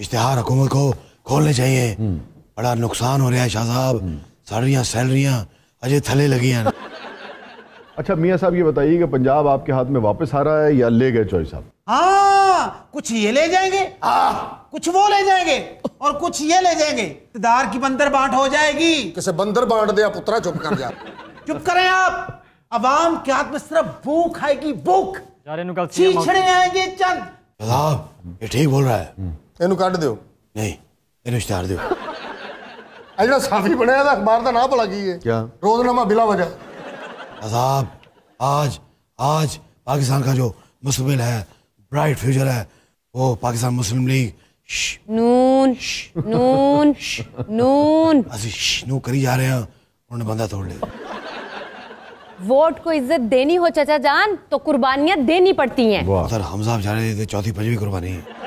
इश्तहार हुकूमत को खोलने चाहिए हम्म। बड़ा नुकसान हो रहा है शाहब सारियाँ सैलरियाँ अजय थले लगी हैं अच्छा मियाँ साहब ये बताइए कि पंजाब आपके हाथ में वापस आ रहा है या ले गए चौहरी साहब हाँ कुछ ये ले जाएंगे आ, हाँ। कुछ वो ले जाएंगे और कुछ ये ले जाएंगे इतदार की बंदर बांट हो जाएगी किसे बंदर बांट दे पुत्रा चुप कर जा चुप करें आप अवाम के हाथ में सिर्फ भूख आएगी भूख आएंगे चंद ये ठीक बोल रहा है हम्म। ਇਹਨੂੰ ਕੱਢ ਦਿਓ ਨਹੀਂ ਇਹਨੂੰ ਸਟਾਰ ਦਿਓ ਆ ਜਿਹੜਾ ਸਾਫੀ ਬਣਿਆ ਇਹਦਾ ਅਖਬਾਰ ਦਾ ਨਾਂ ਭਲਾ ਕੀ ਹੈ क्या रोजनामा बिला वजह अजाब आज आज पाकिस्तान का जो मुस्तबिल है ब्राइट फ्यूचर है वो पाकिस्तान मुस्लिम लीग नून नून नून ऐसी नू करी जा रहे हैं उन्होंने बंदा तोड़ लिया वोट को इज्जत देनी हो चाचा जान तो कुर्बानियां देनी पड़ती हैं वाह सर हमजा रहे थे चौथी पंचवी कुर्बानी है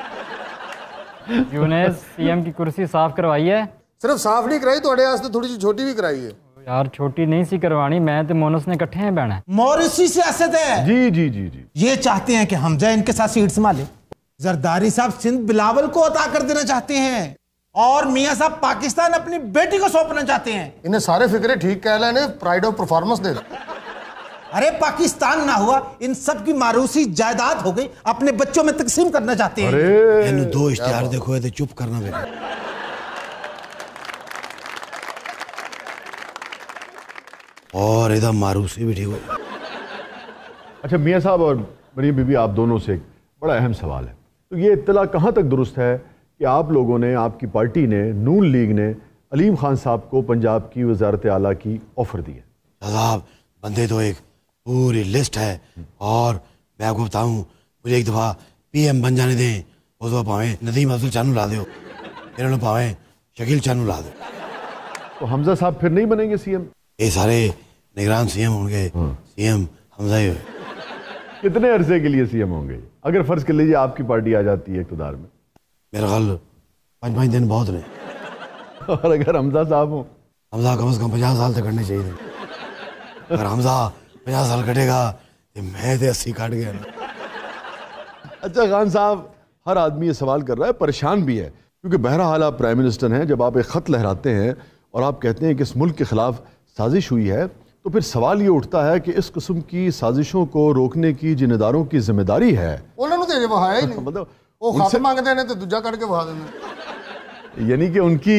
यूनेस सीएम की कुर्सी साफ करवाई है सिर्फ साफ नहीं कराई थोड़े तो थोड़ी सी छोटी भी कराई है यार छोटी नहीं सी करवानी मैं तो मोनस ने कट्ठे ਇਕੱਠੇ ਬਹਿਣਾ मॉरिसी सियासत है जी जी जी जी ये चाहते हैं कि हमजा इनके साथ सीट संभाले जरदारी साहब सिंध बिलावल को अता कर देना चाहते हैं और मियाँ साहब पाकिस्तान अपनी बेटी को सौंपना चाहते हैं इन्हें सारे फिक्रे ठीक कह लेने प्राइड ऑफ परफॉर्मेंस दे अरे पाकिस्तान ना हुआ इन सब की मारूसी जायदाद हो गई अपने बच्चों में तकसीम करना चाहते हैं दो इश्तेहार देखो ये तो चुप करना बेटा और इधर मारूसी भी ठीक हो अच्छा मियाँ साहब और मेरी बीबी आप दोनों से बड़ा अहम सवाल है तो ये इतला कहाँ तक दुरुस्त है कि आप लोगों ने आपकी पार्टी ने नून लीग ने अलीम खान साहब को पंजाब की वजारत आला की ऑफर दी है साहब बंदे तो एक पूरी लिस्ट है और मैं आपको बताऊं मुझे एक दफ़ा पीएम बन जाने दें उस दफ़ा पावे नदीम अब्दुल चानू ला दो फिर उन्होंने पावे शकील चानू ला दो तो हमजा साहब फिर नहीं बनेंगे सीएम ये सारे निगरान सीएम होंगे हाँ। सीएम हमजा ही कितने अरसे के लिए सीएम होंगे अगर फर्ज कर लीजिए आपकी पार्टी आ जाती है इकतदार में मेरा ख्याल पाँच पाँच दिन बहुत रहे और अगर हमजा साहब हो हमजा कम अज़ कम पचास साल तक करने चाहिए अगर हमजा पचास साल कटेगा ये मैं तो अस्सी काट गया अच्छा खान साहब हर आदमी ये सवाल कर रहा है परेशान भी है क्योंकि बहरहाल आप प्राइम मिनिस्टर हैं जब आप एक ख़त लहराते हैं और आप कहते हैं कि इस मुल्क के ख़िलाफ़ साजिश हुई है तो फिर सवाल ये उठता है कि इस किस्म की साजिशों को रोकने की इदारों की जिम्मेदारी है उन्होंने तो मतलब तो यानी कि उनकी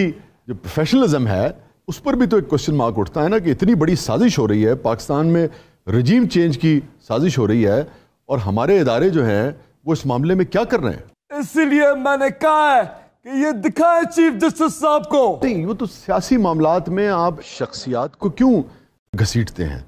जो प्रोफेशनलिज्म है उस पर भी तो एक क्वेश्चन मार्क उठता है ना कि इतनी बड़ी साजिश हो रही है पाकिस्तान में रजीम चेंज की साजिश हो रही है और हमारे इदारे जो हैं वो इस मामले में क्या कर रहे हैं इसलिए मैंने कहा है कि ये दिखाए चीफ जस्टिस साहब को नहीं वो तो सियासी मामला में आप शख्सियात को क्यों घसीटते हैं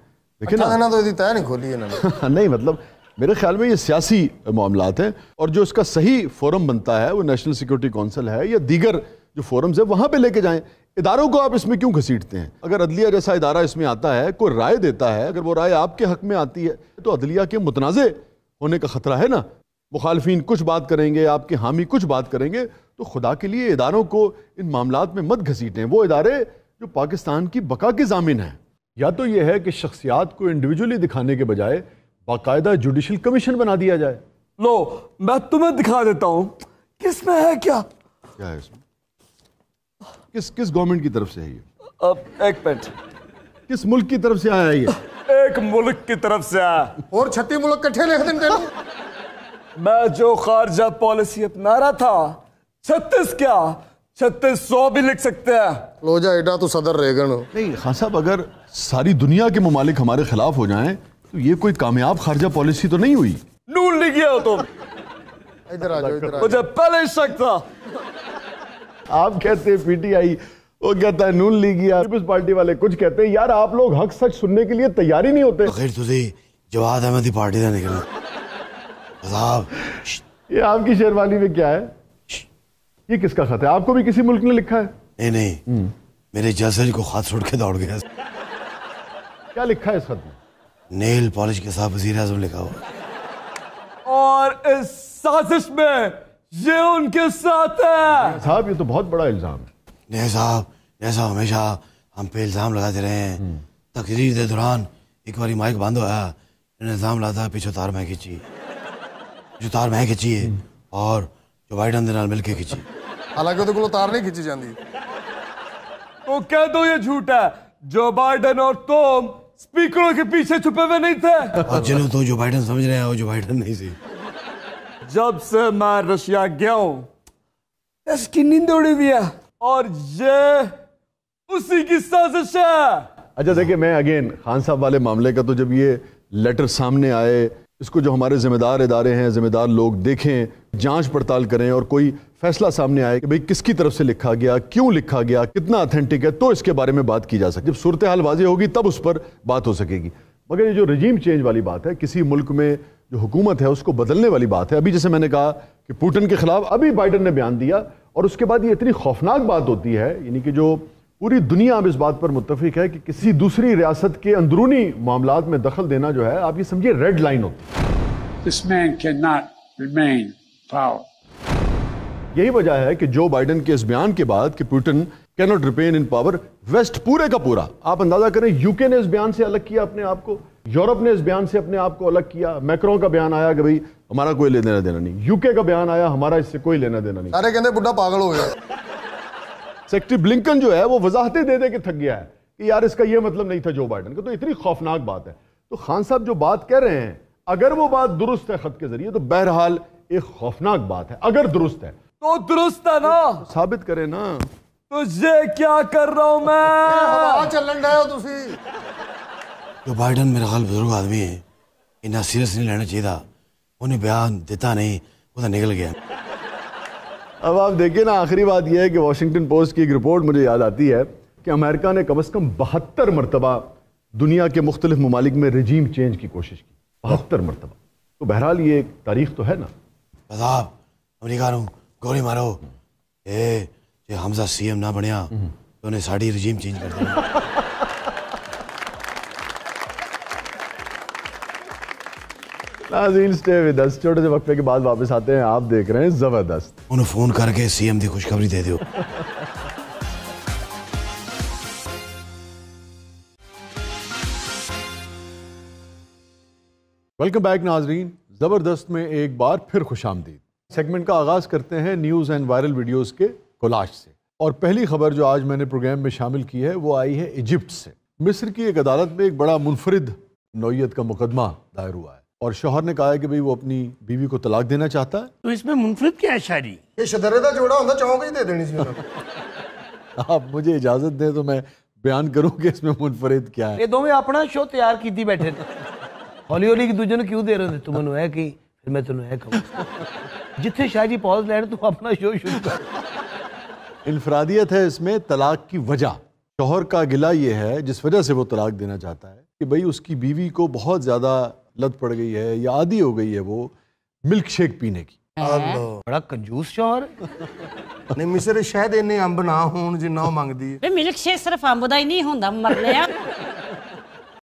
लेकिन अच्छा तो है नहीं ना हाँ, नहीं मतलब मेरे ख्याल में ये सियासी मामला हैं और जो इसका सही फोरम बनता है वो नेशनल सिक्योरिटी काउंसिल है या दीगर जो फोरम्स है वहाँ पे लेके जाएं इदारों को आप इसमें क्यों घसीटते हैं अगर अदलिया जैसा इदारा इसमें आता है कोई राय देता है अगर वो राय आपके हक में आती है तो अदलिया के मुतनाज़ होने का ख़तरा है ना मुखालफी कुछ बात करेंगे आपके हामी कुछ बात करेंगे तो खुदा के लिए इदारों को इन मामला में मत घसीटें वो इदारे जो पाकिस्तान की बका के जामिन हैं या तो यह है कि शख्सियात को इंडिविजुअली दिखाने के बजाय बाकायदा जुडिशल कमीशन बना दिया जाए लो मैं तुम्हें दिखा देता हूँ किसमें है क्या क्या है इसमें किस किस गवर्नमेंट की तरफ से है ये अब एक मिनट किस मुल्क की तरफ से आया ये एक मुल्क की तरफ से आया और छत्तीस मुल्क कट्ठे लिख दिन मैं जो खारजा पॉलिसी अपना रहा था छत्तीस क्या छत्तीस सौ भी लिख सकते हैं लो जा एडा तो सदर रेगन हो नहीं खान साहब अगर सारी दुनिया के ममालिक हमारे खिलाफ हो जाएं तो ये कोई कामयाब खारजा पॉलिसी तो नहीं हुई नूल लिख गया हो तुम इधर आ जाओ इधर मुझे पहले शक था आप कहते हैं पीटीआई वो कहता है नून लीग या पीपल्स पार्टी वाले कुछ कहते हैं यार आप लोग हक सच सुनने के लिए तैयार ही नहीं होते अगर तुझे जवाद अहमद की पार्टी का निकलना साहब ये आपकी शेरवानी में क्या है ये किसका खत है आपको भी किसी मुल्क ने लिखा है नहीं नहीं हम्म। मेरे जजज को खत छोड़ के दौड़ गया क्या लिखा है इस खत में नेल पॉलिश के साथ वजीर आजम लिखा हुआ और इस साजिश में ये उनके साथ है साहब ये तो बहुत बड़ा इल्जाम है साहब जैसा हमेशा हम पे इल्ज़ाम लगाते रहे हैं हम्म। तकरीर के दौरान एक बार माइक बंद होया इन्हें इल्ज़ाम लाता पीछे तार मैं खींची जो तार मैं खींची है हम्म। और जो बाइडन के नाल मिल के खिंची हालांकि तो कोई तार नहीं खींची जाती तो कह दो ये झूठ है जो बाइडन और तुम स्पीकरों के पीछे छुपे हुए नहीं थे और जिन्हें तो जो बाइडन समझ रहे हैं वो जो बाइडन नहीं थी जब से मैं रशिया गया हूं इसकी नींद उड़ी हुई है और ये उसी की साजिश है अच्छा देखिए मैं अगेन खान साहब वाले मामले का तो जब ये लेटर सामने आए इसको जो हमारे जिम्मेदार इदारे हैं जिम्मेदार लोग देखें जांच पड़ताल करें और कोई फैसला सामने आए कि भाई किसकी तरफ से लिखा गया क्यों लिखा गया कितना अथेंटिक है तो इसके बारे में बात की जा सकती जब सूरत हाल वाजी होगी तब उस पर बात हो सकेगी मगर ये जो रजीम चेंज वाली बात है किसी मुल्क में जो हुकूमत है उसको बदलने वाली बात है अभी जैसे मैंने कहा कि पुटिन के खिलाफ अभी बाइडन ने बयान दिया और उसके बाद ये इतनी खौफनाक बात होती है यानी कि जो पूरी दुनिया अब इस बात पर मुतफिक है कि किसी दूसरी रियासत के अंदरूनी मामला में दखल देना जो है आप ये समझिए रेड लाइन होती है यही वजह है कि जो बाइडन के इस बयान के बाद कि Putin cannot remain in power West पूरे का पूरा आप अंदाजा करें यूके ने इस बयान से अलग किया अपने आप को यूरोप ने इस बयान से अपने आप को अलग किया मैक्रों का बयान आया कि भाई हमारा कोई लेना देना देना नहीं यूके का बयान आया हमारा इससे कोई लेना देना नहीं अरे कहने बुढ़ा पागल हो गया सेक्रेटरी ब्लिंकन जो है वो वजाहतें दे दे के थक गया है कि यार इसका ये मतलब नहीं था जो बाइडन का तो इतनी खौफनाक बात है तो खान साहब जो बात कह रहे हैं अगर वो बात दुरुस्त है खत के जरिए तो बहरहाल एक खौफनाक बात है अगर दुरुस्त है तो दुरुस्त है ना तो साबित करें ना तुझे क्या कर रहा हूं मैं चलन हो तुम जो बाइडन मेरा ख्याल बुजुर्ग आदमी है इन्ना सीरियस नहीं लेना चाहिए था उन्हें बयान देता नहीं वो तो निकल गया अब आप देखिए ना आखिरी बात यह है कि वाशिंगटन पोस्ट की एक रिपोर्ट मुझे याद आती है कि अमेरिका ने कम अज़ कम बहत्तर मरतबा दुनिया के मुख्तलिफ ममालिक में रजीम चेंज की कोशिश की बहत्तर मरतबा तो बहरहाल ये एक तारीख तो है ना बस आप अमरीका गोली मारो ए ये हमजा एम ना बनिया हम्म। तो उन्हें साड़ी रजीम चेंज कर दिया नाजीन स्टे विद अस छोटे से वक्त के बाद वापस आते हैं आप देख रहे हैं जबरदस्त उन्हें फोन करके सीएम की खुशखबरी दे दो वेलकम बैक नाजरीन ज़बरदस्त में एक बार फिर खुश आमदीद सेगमेंट का आगाज़ करते हैं न्यूज़ एंड वायरल वीडियोस के कोलाश से और पहली खबर जो आज मैंने प्रोग्राम में शामिल की है वो आई है इजिप्ट से मिस्र की एक अदालत में एक बड़ा मुनफरद नोयत का मुकदमा दायर हुआ है और शोहर ने कहा है कि भाई वो अपनी बीवी को तलाक देना चाहता है तो इसमें मुनफरद क्या है शायरी ये शदरे का जोड़ा होता चाहोगे ही दे देनी चाहिए आप मुझे इजाजत दें तो मैं बयान करूं कि इसमें मुनफरद क्या है ये दोवे अपना शो तैयार की बैठे थे हौली हौली की ਨੂੰ ਕਿਉਂ ਦੇ ਰਹੇ ਹੋ ਤੂੰ ਮੈਨੂੰ ਇਹ ਕੀ ਫਿਰ ਮੈਂ ਤੈਨੂੰ ਇਹ ਕਹੂੰ ਜਿੱਥੇ ਸ਼ਾਹ ਜੀ ਪੌਜ਼ ਲੈਣ ਤੂੰ ਆਪਣਾ ਸ਼ੋਅ ਸ਼ੁਰੂ ਕਰ इनफरादियत है इसमें तलाक की वजह शोहर का गिला ये है जिस वजह से वो तलाक देना चाहता है कि भाई उसकी बीवी को बहुत ज़्यादा लत पड़ गई है या आदि हो गई है वो मिल्क शेक पीने की बड़ा कंजूस चोर मिसरे शायद इन्हें अंब ना हो जिन्ना मंगती है मिल्क शेक सिर्फ अंब का ही नहीं होंगे मर